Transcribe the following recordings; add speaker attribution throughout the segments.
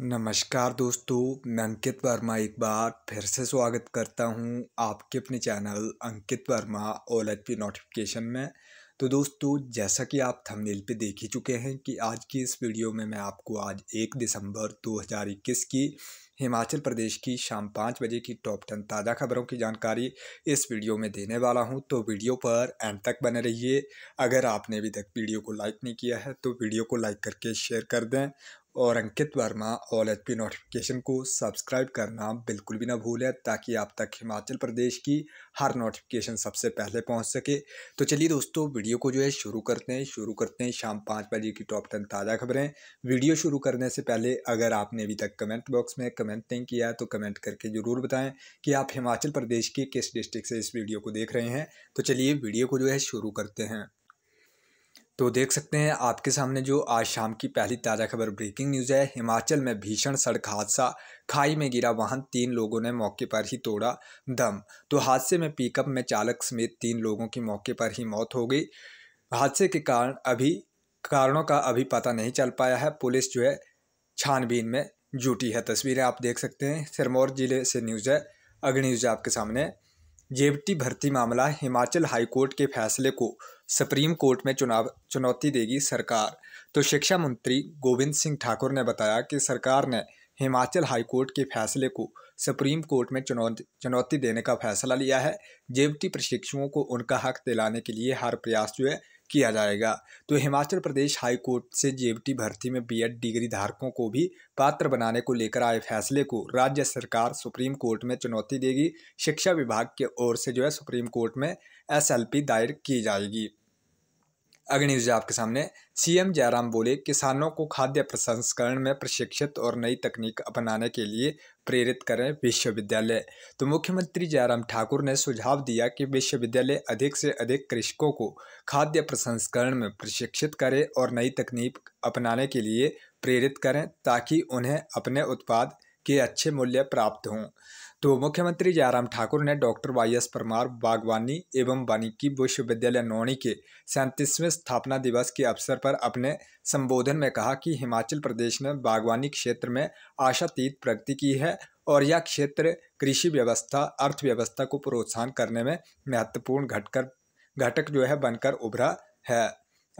Speaker 1: नमस्कार दोस्तों मैं अंकित वर्मा एक बार फिर से स्वागत करता हूं आपके अपने channel Ankit Verma all H P notification में तो दोस्तों जैसा कि आप थंबनेल पे देख ही चुके हैं कि आज की इस वीडियो में मैं आपको आज एक दिसंबर 2021 की हिमाचल प्रदेश की शाम पाँच बजे की टॉप टेन ताज़ा खबरों की जानकारी इस वीडियो में देने वाला हूं तो वीडियो पर एंड तक बने रहिए अगर आपने अभी तक वीडियो को लाइक नहीं किया है तो वीडियो को लाइक करके शेयर कर दें और Ankit Verma all H P notification को सब्सक्राइब करना बिल्कुल भी ना भूलें ताकि आप तक हिमाचल प्रदेश की हर नोटिफिकेशन सबसे पहले पहुंच सके तो चलिए दोस्तों वीडियो को जो है शुरू करते हैं शुरू करते हैं शाम पाँच बजे की टॉप टेन ताज़ा खबरें वीडियो शुरू करने से पहले अगर आपने अभी तक कमेंट बॉक्स में कमेंट नहीं किया तो कमेंट करके ज़रूर बताएँ कि आप हिमाचल प्रदेश के किस डिस्ट्रिक्ट से इस वीडियो को देख रहे हैं तो चलिए वीडियो को जो है शुरू करते हैं तो देख सकते हैं आपके सामने जो आज शाम की पहली ताज़ा खबर ब्रेकिंग न्यूज़ है हिमाचल में भीषण सड़क हादसा खाई में गिरा वाहन तीन लोगों ने मौके पर ही तोड़ा दम तो हादसे में पिकअप में चालक समेत तीन लोगों की मौके पर ही मौत हो गई हादसे के कारण अभी कारणों का अभी पता नहीं चल पाया है पुलिस जो है छानबीन में जुटी है तस्वीरें आप देख सकते हैं सिरमौर जिले से न्यूज़ है अग्नि न्यूज़ आपके सामने जेबटी भर्ती मामला हिमाचल हाईकोर्ट के फैसले को सुप्रीम कोर्ट में चुनाव चुनौती देगी सरकार तो शिक्षा मंत्री गोविंद सिंह ठाकुर ने बताया कि सरकार ने हिमाचल हाईकोर्ट के फैसले को सुप्रीम कोर्ट में चुनौती देने का फैसला लिया है जेवटी प्रशिक्षुओं को उनका हक दिलाने के लिए हर प्रयास जो है किया जाएगा तो हिमाचल प्रदेश हाई कोर्ट से जेबीटी भर्ती में बीएड डिग्री धारकों को भी पात्र बनाने को लेकर आए फैसले को राज्य सरकार सुप्रीम कोर्ट में चुनौती देगी शिक्षा विभाग की ओर से जो है सुप्रीम कोर्ट में एसएलपी दायर की जाएगी अग्नि न्यूज आपके सामने सीएम जयराम बोले किसानों को खाद्य प्रसंस्करण में प्रशिक्षित और नई तकनीक अपनाने के लिए प्रेरित करें विश्वविद्यालय तो मुख्यमंत्री जयराम ठाकुर ने सुझाव दिया कि विश्वविद्यालय अधिक से अधिक कृषकों को खाद्य प्रसंस्करण में प्रशिक्षित करें और नई तकनीक अपनाने के लिए प्रेरित करें ताकि उन्हें अपने उत्पाद के अच्छे मूल्य प्राप्त हों तो मुख्यमंत्री जयराम ठाकुर ने डॉक्टर वाई एस परमार बागवानी एवं वानिकी विश्वविद्यालय नौणी के सैंतीसवें स्थापना दिवस के अवसर पर अपने संबोधन में कहा कि हिमाचल प्रदेश ने बागवानी क्षेत्र में आशातीत प्रगति की है और यह क्षेत्र कृषि व्यवस्था अर्थव्यवस्था को प्रोत्साहन करने में महत्वपूर्ण घटकर घटक जो है बनकर उभरा है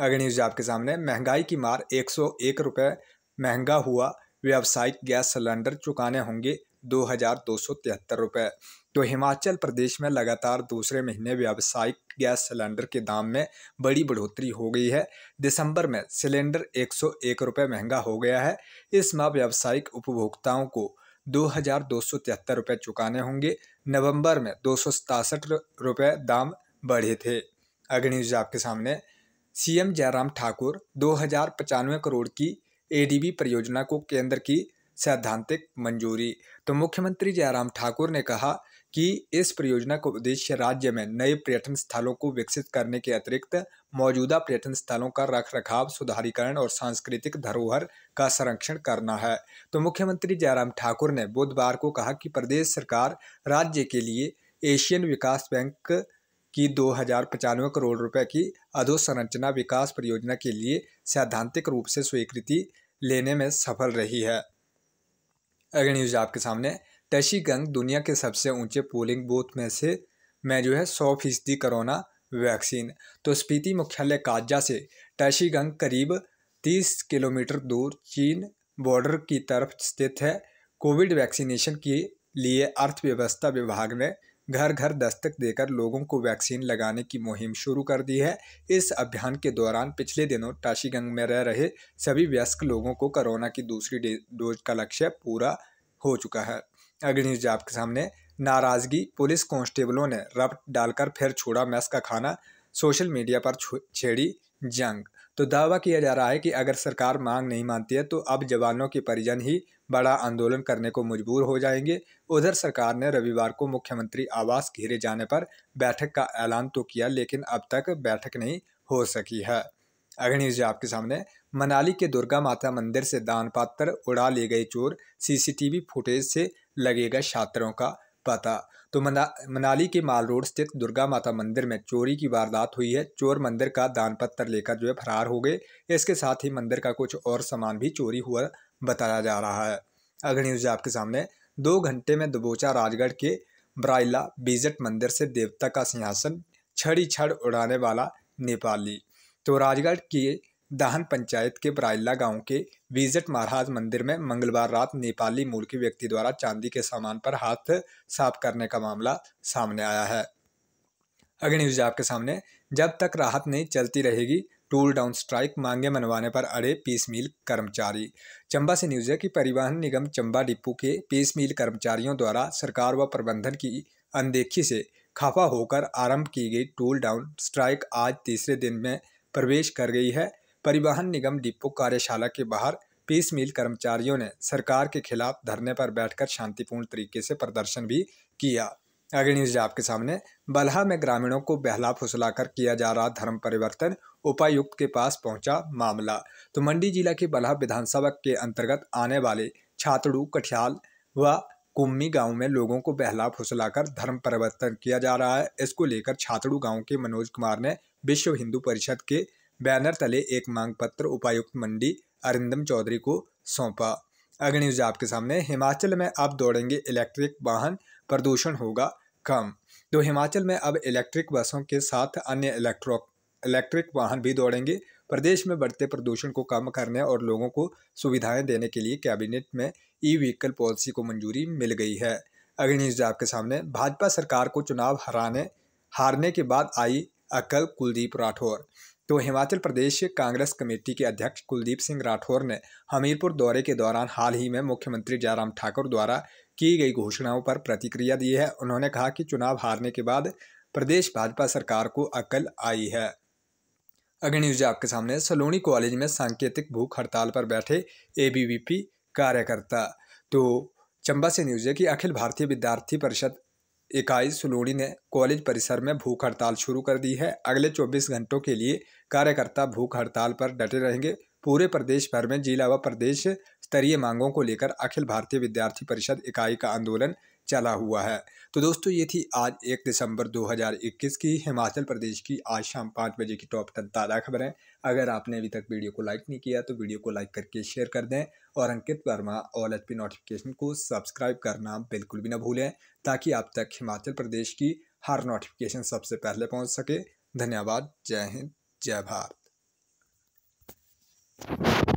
Speaker 1: अगर न्यूज आपके सामने महंगाई की मार एक सौ एक रुपये महंगा हुआ व्यावसायिक गैस सिलेंडर चुकाने होंगे दो हज़ार दो सौ तिहत्तर रुपये तो हिमाचल प्रदेश में लगातार दूसरे महीने व्यावसायिक गैस सिलेंडर के दाम में बड़ी बढ़ोतरी हो गई है दिसंबर में सिलेंडर एक सौ एक रुपये महंगा हो गया है इस माह व्यावसायिक उपभोक्ताओं को दो हज़ार दो सौ तिहत्तर रुपये चुकाने होंगे नवंबर में दो सौ सतासठ रुपये दाम बढ़े थे अग्नि न्यूज आपके सामने सीएम जयराम ठाकुर दो हज़ार पचानवे करोड़ की एडीबी परियोजना को केंद्र की सैद्धांतिक मंजूरी तो मुख्यमंत्री जयराम ठाकुर ने कहा कि इस परियोजना का उद्देश्य राज्य में नए पर्यटन स्थलों को विकसित करने के अतिरिक्त मौजूदा पर्यटन स्थलों का रख रखाव सुधारीकरण और सांस्कृतिक धरोहर का संरक्षण करना है तो मुख्यमंत्री जयराम ठाकुर ने बुधवार को कहा कि प्रदेश सरकार राज्य के लिए एशियन विकास बैंक की दो हजार पचानवे करोड़ रुपए की अधोसंरचना विकास परियोजना के लिए सैद्धांतिक रूप से स्वीकृति लेने में सफल रही है अगर न्यूज आपके सामने टशीगंग दुनिया के सबसे ऊंचे पोलिंग बूथ में से में जो है सौ फीसदी कोरोना वैक्सीन तो स्पीति मुख्यालय काजा से टशीगंग करीब तीस किलोमीटर दूर चीन बॉर्डर की तरफ स्थित है कोविड वैक्सीनेशन के लिए अर्थव्यवस्था विभाग ने घर घर दस्तक देकर लोगों को वैक्सीन लगाने की मुहिम शुरू कर दी है इस अभियान के दौरान पिछले दिनों टाशीगंग में रह रहे सभी व्यस्क लोगों को कोरोना की दूसरी डोज का लक्ष्य पूरा हो चुका है अग्नि जाप के सामने नाराजगी पुलिस कांस्टेबलों ने रब डालकर फिर छोड़ा मैस का खाना सोशल मीडिया पर छेड़ी जंग तो दावा किया जा रहा है कि अगर सरकार मांग नहीं मानती है तो अब जवानों के परिजन ही बड़ा आंदोलन करने को मजबूर हो जाएंगे उधर सरकार ने रविवार को मुख्यमंत्री आवास घेरे जाने पर बैठक का ऐलान तो किया लेकिन अब तक बैठक नहीं हो सकी है अग्निश आपके सामने मनाली के दुर्गा माता मंदिर से दान पात्र उड़ा ले गए चोर सीसीटीवी फुटेज से लगेगा छात्रों का पता तो मना मनाली के माल रोड स्थित दुर्गा माता मंदिर में चोरी की वारदात हुई है चोर मंदिर का दान पत्थर लेकर जो है फरार हो गए इसके साथ ही मंदिर का कुछ और सामान भी चोरी हुआ बताया जा रहा है अगर न्यूज आपके सामने दो घंटे में दबोचा राजगढ़ के ब्राइला बीजट मंदिर से देवता का सिंहासन छड़ी छड़ उड़ाने वाला नेपाली तो राजगढ़ की दाहन पंचायत के बराइल्ला गांव के विजट महाराज मंदिर में मंगलवार रात नेपाली मूल के व्यक्ति द्वारा चांदी के सामान पर हाथ साफ करने का मामला सामने आया है अग्नि न्यूज आपके सामने जब तक राहत नहीं चलती रहेगी टूल डाउन स्ट्राइक मांगे मनवाने पर अड़े पीस मिल कर्मचारी चंबा से न्यूज है कि परिवहन निगम चंबा डिपो के पीस मिल कर्मचारियों द्वारा सरकार व प्रबंधन की अनदेखी से खफा होकर आरंभ की गई टूल डाउन स्ट्राइक आज तीसरे दिन में प्रवेश कर गई है परिवहन निगम डिपो कार्यशाला के बाहर पीस मील कर्मचारियों ने सरकार के खिलाफ धरने पर बैठकर शांतिपूर्ण तरीके से प्रदर्शन भी किया अगले न्यूज आपके सामने बलहा में ग्रामीणों को बहला फुसलाकर किया जा रहा धर्म परिवर्तन उपायुक्त के पास पहुंचा मामला तो मंडी जिला के बलहा विधानसभा के अंतर्गत आने वाले छातड़ू कठियाल व कुम्मी गांव में लोगों को बहला फुसलाकर धर्म परिवर्तन किया जा रहा है इसको लेकर छात्रु गांव के मनोज कुमार ने विश्व हिंदू परिषद के बैनर तले एक मांग पत्र उपायुक्त मंडी अरिंदम चौधरी को सौंपा अग्नि न्यूज आपके सामने हिमाचल में अब दौड़ेंगे इलेक्ट्रिक वाहन प्रदूषण होगा कम तो हिमाचल में अब इलेक्ट्रिक बसों के साथ अन्य इलेक्ट्रो इलेक्ट्रिक वाहन भी दौड़ेंगे प्रदेश में बढ़ते प्रदूषण को कम करने और लोगों को सुविधाएं देने के लिए कैबिनेट में ई व्हीकल पॉलिसी को मंजूरी मिल गई है अग्नि न्यूज आपके सामने भाजपा सरकार को चुनाव हराने हारने के बाद आई अकल कुलदीप राठौर तो हिमाचल प्रदेश कांग्रेस कमेटी के अध्यक्ष कुलदीप सिंह राठौर ने हमीरपुर दौरे के दौरान हाल ही में मुख्यमंत्री जयराम ठाकुर द्वारा की गई घोषणाओं पर प्रतिक्रिया दी है उन्होंने कहा कि चुनाव हारने के बाद प्रदेश भाजपा सरकार को अकल आई है अगली न्यूज आपके सामने सलोनी कॉलेज में सांकेतिक भूख हड़ताल पर बैठे ए कार्यकर्ता तो चंबा से न्यूज है कि अखिल भारतीय विद्यार्थी परिषद इकाई सुलोड़ी ने कॉलेज परिसर में भूख हड़ताल शुरू कर दी है अगले 24 घंटों के लिए कार्यकर्ता भूख हड़ताल पर डटे रहेंगे पूरे प्रदेश भर में जिला व प्रदेश स्तरीय मांगों को लेकर अखिल भारतीय विद्यार्थी परिषद इकाई का आंदोलन चला हुआ है तो दोस्तों ये थी आज एक दिसंबर 2021 की हिमाचल प्रदेश की आज शाम पाँच बजे की टॉप टेन ताज़ा खबरें अगर आपने अभी तक वीडियो को लाइक नहीं किया तो वीडियो को लाइक करके शेयर कर दें और Ankit Verma all H notification को सब्सक्राइब करना बिल्कुल भी ना भूलें ताकि आप तक हिमाचल प्रदेश की हर नोटिफिकेशन सबसे पहले पहुँच सके धन्यवाद जय हिंद जय भारत